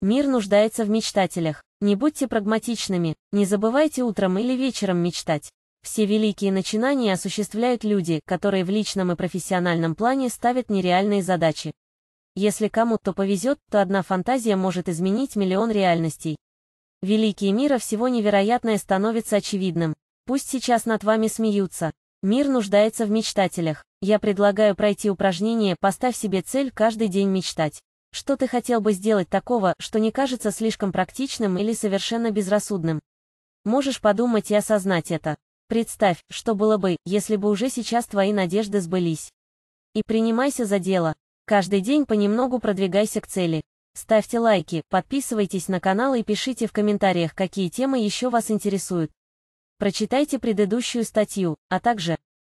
Мир нуждается в мечтателях. Не будьте прагматичными, не забывайте утром или вечером мечтать. Все великие начинания осуществляют люди, которые в личном и профессиональном плане ставят нереальные задачи. Если кому-то повезет, то одна фантазия может изменить миллион реальностей. Великие мира всего невероятное становится очевидным. Пусть сейчас над вами смеются. Мир нуждается в мечтателях. Я предлагаю пройти упражнение «Поставь себе цель каждый день мечтать». Что ты хотел бы сделать такого, что не кажется слишком практичным или совершенно безрассудным? Можешь подумать и осознать это. Представь, что было бы, если бы уже сейчас твои надежды сбылись. И принимайся за дело. Каждый день понемногу продвигайся к цели. Ставьте лайки, подписывайтесь на канал и пишите в комментариях, какие темы еще вас интересуют. Прочитайте предыдущую статью, а также